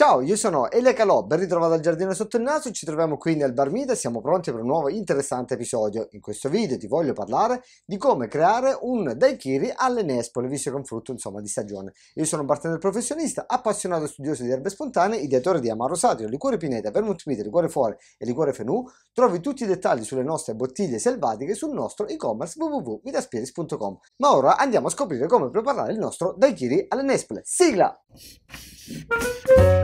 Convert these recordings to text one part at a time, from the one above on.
Ciao, io sono Elia Calò, ben ritrovato al Giardino Sotto il Naso, ci troviamo qui nel Bar Mida e siamo pronti per un nuovo interessante episodio. In questo video ti voglio parlare di come creare un daiquiri alle nespole, visto che è un frutto insomma di stagione. Io sono un bartender professionista, appassionato e studioso di erbe spontanee, ideatore di Amaro Satiro, liquore Pineta, Vermouth liquore Fuori e liquore Fenù. Trovi tutti i dettagli sulle nostre bottiglie selvatiche sul nostro e-commerce www.midaspiris.com. Ma ora andiamo a scoprire come preparare il nostro daiquiri alle nespole. Sigla!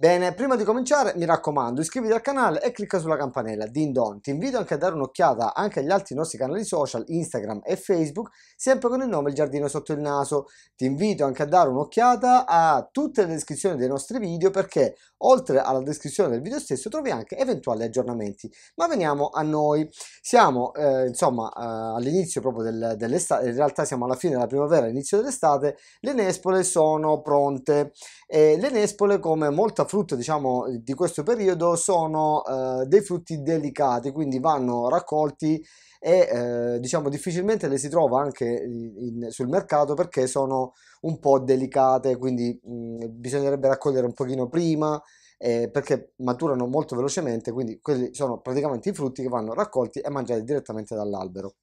Bene, prima di cominciare mi raccomando iscriviti al canale e clicca sulla campanella, din don. Ti invito anche a dare un'occhiata anche agli altri nostri canali social, Instagram e Facebook, sempre con il nome Il Giardino Sotto il Naso. Ti invito anche a dare un'occhiata a tutte le descrizioni dei nostri video perché oltre alla descrizione del video stesso trovi anche eventuali aggiornamenti. Ma veniamo a noi. Siamo eh, insomma eh, all'inizio proprio del, dell'estate, in realtà siamo alla fine della primavera, inizio dell'estate, le nespole sono pronte e le nespole come molta frutto diciamo di questo periodo sono eh, dei frutti delicati quindi vanno raccolti e eh, diciamo difficilmente le si trova anche in, sul mercato perché sono un po' delicate quindi mh, mm, bisognerebbe raccogliere un pochino prima eh, perché maturano molto velocemente quindi quelli sono praticamente i frutti che vanno raccolti e mangiati direttamente dall'albero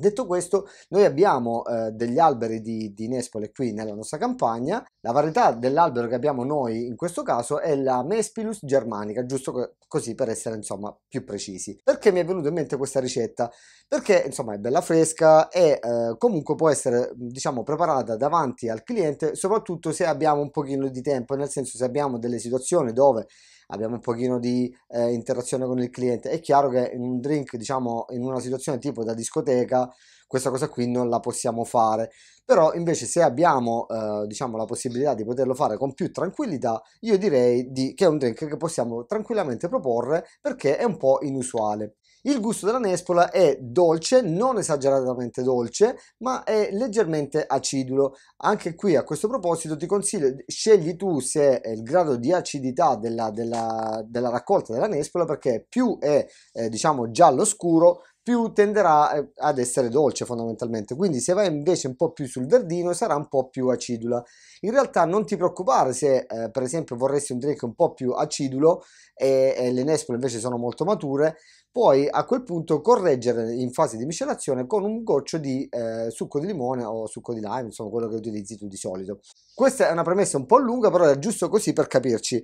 Detto questo, noi abbiamo eh, degli alberi di, di Nespole qui nella nostra campagna. La varietà dell'albero che abbiamo noi in questo caso è la Mespilus germanica, giusto così per essere insomma più precisi. Perché mi è venuta in mente questa ricetta? Perché insomma è bella fresca e eh, comunque può essere diciamo preparata davanti al cliente, soprattutto se abbiamo un pochino di tempo, nel senso se abbiamo delle situazioni dove abbiamo un pochino di eh, interazione con il cliente. È chiaro che in un drink, diciamo, in una situazione tipo da discoteca, questa cosa qui non la possiamo fare. Però invece se abbiamo eh, diciamo, la possibilità di poterlo fare con più tranquillità, io direi di, che è un drink che possiamo tranquillamente proporre perché è un po' inusuale. Il gusto della nespola è dolce, non esageratamente dolce, ma è leggermente acidulo. Anche qui a questo proposito ti consiglio, scegli tu se è il grado di acidità della, della, della raccolta della nespola perché più è eh, diciamo giallo scuro più tenderà eh, ad essere dolce fondamentalmente quindi se vai invece un po' più sul verdino sarà un po' più acidula in realtà non ti preoccupare se eh, per esempio vorresti un drink un po' più acidulo e, e le nespole invece sono molto mature puoi a quel punto correggere in fase di miscelazione con un goccio di eh, succo di limone o succo di lime, insomma quello che utilizzi tu di solito. Questa è una premessa un po' lunga, però è giusto così per capirci.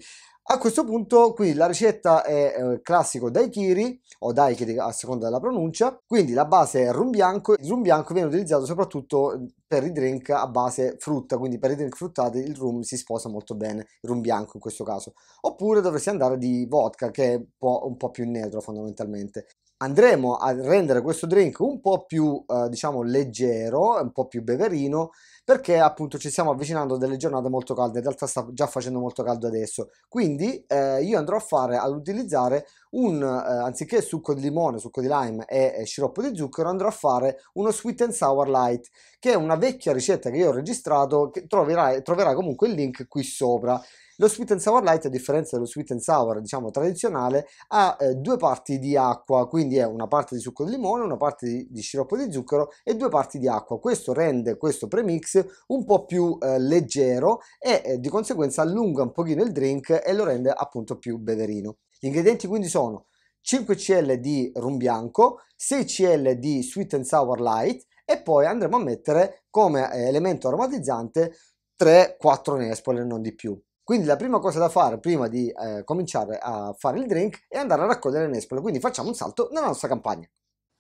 A questo punto qui la ricetta è eh, classico daiquiri o daiquiri a seconda della pronuncia, quindi la base è rum bianco, il rum bianco viene utilizzato soprattutto eh, per i drink a base frutta, quindi per i drink fruttati il rum si sposa molto bene, il rum bianco in questo caso, oppure dovresti andare di vodka che è un po', un po più neutro fondamentalmente andremo a rendere questo drink un po' più eh, diciamo leggero, un po' più beverino perché appunto ci stiamo avvicinando a delle giornate molto calde, in realtà sta già facendo molto caldo adesso, quindi eh, io andrò a fare, ad utilizzare un, eh, anziché succo di limone, succo di lime e, e, sciroppo di zucchero, andrò a fare uno sweet and sour light, che è una vecchia ricetta che io ho registrato, che troverai, troverai comunque il link qui sopra. Lo sweet and sour light, a differenza dello sweet and sour, diciamo tradizionale, ha eh, due parti di acqua, quindi è una parte di succo di limone, una parte di, di sciroppo di zucchero e due parti di acqua. Questo rende questo premix un po' più eh, leggero e eh, di conseguenza allunga un pochino il drink e lo rende appunto più beverino. Gli ingredienti quindi sono 5 cl di rum bianco, 6 cl di sweet and sour light e poi andremo a mettere come eh, elemento aromatizzante 3-4 nespole, non di più. Quindi la prima cosa da fare prima di eh, cominciare a fare il drink è andare a raccogliere le nespole. quindi facciamo un salto nella nostra campagna.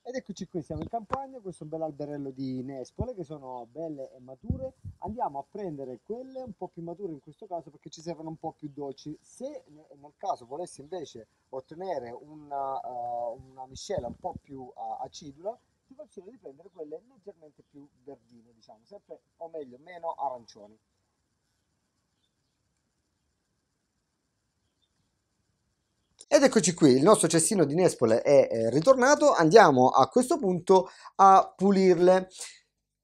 Ed eccoci qui, siamo in campagna, questo è un bel alberello di nespole che sono belle e mature. Andiamo a prendere quelle un po' più mature in questo caso perché ci servono un po' più dolci. Se nel caso volessi invece ottenere una, uh, una miscela un po' più uh, acidula, ti consiglio di prendere quelle leggermente più verdine, diciamo, sempre o meglio meno arancioni. Ed eccoci qui, il nostro cestino di nespole è eh, ritornato, andiamo a questo punto a pulirle.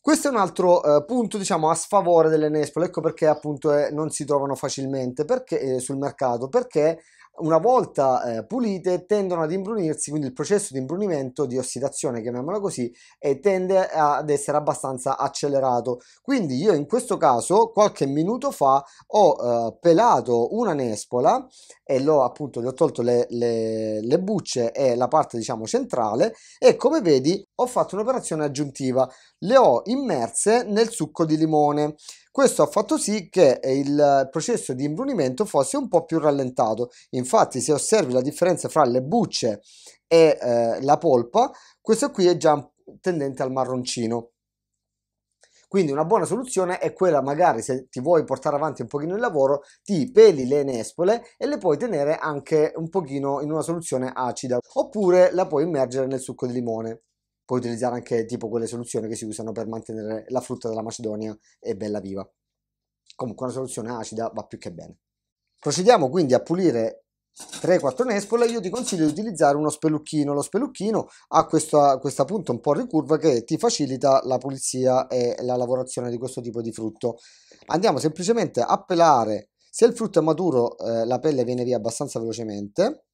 Questo è un altro eh, punto diciamo a sfavore delle nespole, ecco perché appunto eh, non si trovano facilmente perché, eh, sul mercato, perché una volta eh, pulite tendono ad imbrunirsi, quindi il processo di imbrunimento, di ossidazione, chiamiamola così, eh, tende ad essere abbastanza accelerato. Quindi io in questo caso qualche minuto fa ho eh, pelato una nespola e l'ho appunto, gli ho tolto le, le, le bucce e la parte diciamo centrale e come vedi ho fatto un'operazione aggiuntiva, le ho immerse nel succo di limone. Questo ha fatto sì che eh, il processo di imbrunimento fosse un po' più rallentato. Infatti, se osservi la differenza fra le bucce e eh, la polpa, questo qui è già tendente al marroncino. Quindi una buona soluzione è quella magari se ti vuoi portare avanti un pochino il lavoro, ti peli le nespole e le puoi tenere anche un pochino in una soluzione acida oppure la puoi immergere nel succo di limone puoi utilizzare anche tipo quelle soluzioni che si usano per mantenere la frutta della Macedonia e bella viva. Comunque una soluzione acida va più che bene. Procediamo quindi a pulire 3-4 nespole, io ti consiglio di utilizzare uno spelucchino. Lo spelucchino ha questa, questa punta un po' ricurva che ti facilita la pulizia e la lavorazione di questo tipo di frutto. Andiamo semplicemente a pelare, se il frutto è maturo eh, la pelle viene via abbastanza velocemente,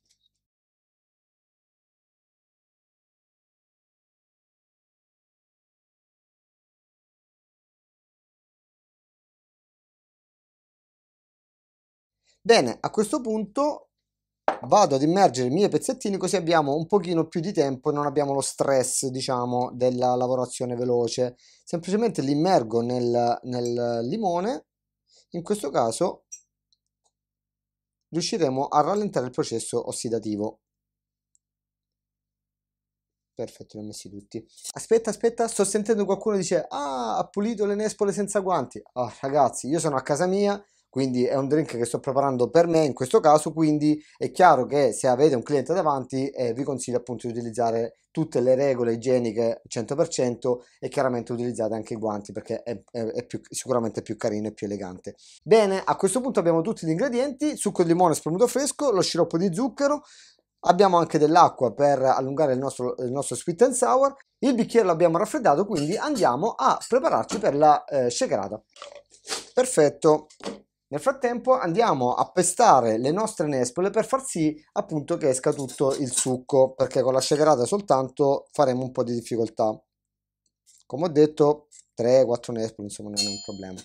Bene, a questo punto vado ad immergere i miei pezzettini così abbiamo un pochino più di tempo e non abbiamo lo stress, diciamo, della lavorazione veloce. Semplicemente li immergo nel, nel limone, in questo caso riusciremo a rallentare il processo ossidativo. Perfetto, li ho messi tutti. Aspetta, aspetta, sto sentendo qualcuno dice Ah, ha pulito le nespole senza guanti. Oh, ragazzi, io sono a casa mia, quindi è un drink che sto preparando per me in questo caso, quindi è chiaro che se avete un cliente davanti eh, vi consiglio appunto di utilizzare tutte le regole igieniche 100% e chiaramente utilizzate anche i guanti perché è, è, è più, sicuramente più carino e più elegante. Bene, a questo punto abbiamo tutti gli ingredienti, succo di limone spremuto fresco, lo sciroppo di zucchero, Abbiamo anche dell'acqua per allungare il nostro, il nostro, sweet and sour. Il bicchiere l'abbiamo raffreddato, quindi andiamo a prepararci per la eh, shakerata. Perfetto, nel frattempo andiamo a pestare le nostre nespole per far sì appunto che esca tutto il succo, perché con la shakerata soltanto faremo un po' di difficoltà. Come ho detto, 3-4 nespole insomma non è un problema.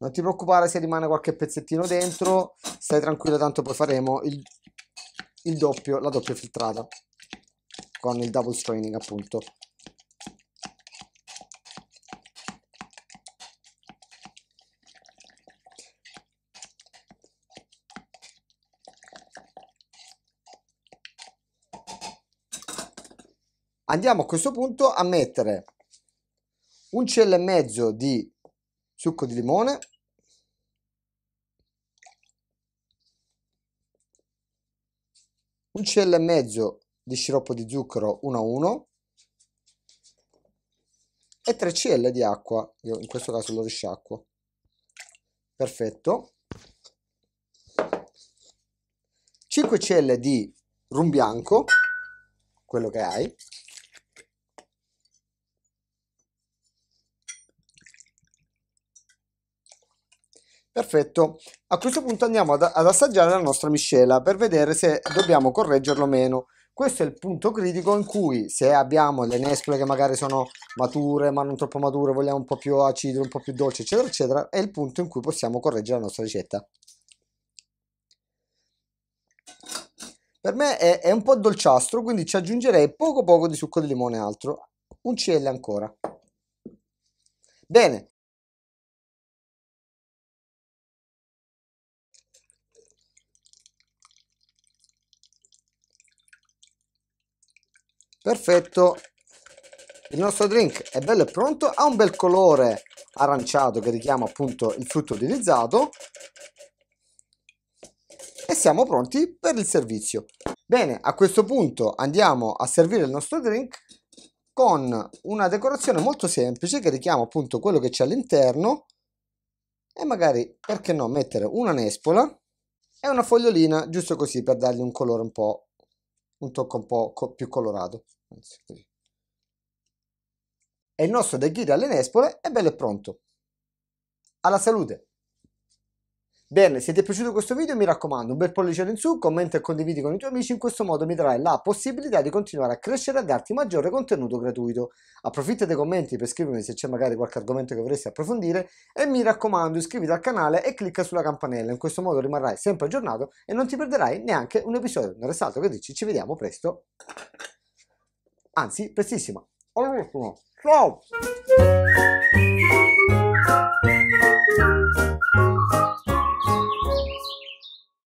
Non ti preoccupare se rimane qualche pezzettino dentro, stai tranquillo tanto poi faremo il, il doppio, la doppia filtrata con il double straining appunto. andiamo a questo punto a mettere un cielo e mezzo di succo di limone un cielo e mezzo di sciroppo di zucchero 1 a 1 e 3 cl di acqua io in questo caso lo risciacquo perfetto 5 cl di rum bianco quello che hai Perfetto, a questo punto andiamo ad, ad assaggiare la nostra miscela per vedere se dobbiamo correggerlo o meno. Questo è il punto critico in cui se abbiamo le nespole che magari sono mature ma non troppo mature, vogliamo un po' più acide, un po' più dolce, eccetera, eccetera, è il punto in cui possiamo correggere la nostra ricetta. Per me è, è un po' dolciastro, quindi ci aggiungerei poco poco di succo di limone altro, un cielo ancora. Bene, perfetto il nostro drink è bello e pronto ha un bel colore aranciato che richiama appunto il frutto utilizzato e siamo pronti per il servizio bene a questo punto andiamo a servire il nostro drink con una decorazione molto semplice che richiama appunto quello che c'è all'interno e magari perché no mettere una nespola e una fogliolina giusto così per dargli un colore un po' un tocco un po' co più colorato anzi così. E il nostro De alle Nespole è bello e pronto. Alla salute! Bene, se ti è piaciuto questo video mi raccomando un bel pollice in su, commenta e condividi con i tuoi amici, in questo modo mi darai la possibilità di continuare a crescere e a darti maggiore contenuto gratuito. Approfitta dei commenti per scrivermi se c'è magari qualche argomento che vorresti approfondire e mi raccomando iscriviti al canale e clicca sulla campanella, in questo modo rimarrai sempre aggiornato e non ti perderai neanche un episodio. Non resta altro che dici, ci vediamo presto! anzi prestissimo. Ciao!